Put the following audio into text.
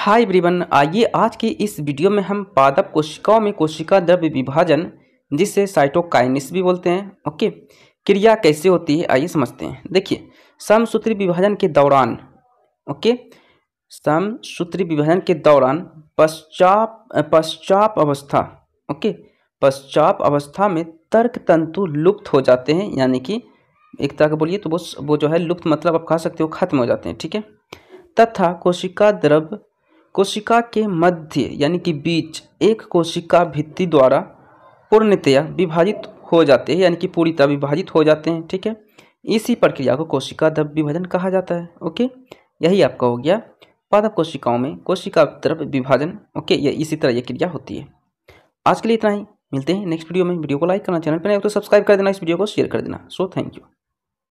हाय ब्रिवन आइए आज की इस वीडियो में हम पादप कोशिकाओं में कोशिका द्रव्य विभाजन जिसे साइटोकाइनिस भी बोलते हैं ओके क्रिया कैसे होती है आइए समझते हैं देखिए समसूत्री विभाजन के दौरान ओके समसूत्री विभाजन के दौरान पश्चाप पश्चाप अवस्था ओके पश्चाप अवस्था में तर्क तंतु लुप्त हो जाते हैं यानी कि एक तरह का बोलिए तो वो वो जो है लुप्त मतलब आप खा सकते हो खत्म हो जाते हैं ठीक है तथा कोशिका द्रव्य कोशिका के मध्य यानी कि बीच एक कोशिका भित्ति द्वारा पूर्णतया विभाजित हो जाते हैं यानी कि पूरी तरह विभाजित हो जाते हैं ठीक है इसी प्रक्रिया को कोशिका द्रव्य विभाजन कहा जाता है ओके यही आपका हो गया पादप कोशिकाओं में कोशिका द्रव्य विभाजन ओके ये इसी तरह यह क्रिया होती है आज के लिए इतना ही मिलते हैं नेक्स्ट वीडियो में वीडियो को लाइक करना चैनल पर नहीं तो सब्सक्राइब कर देना इस वीडियो को शेयर कर देना सो थैंक यू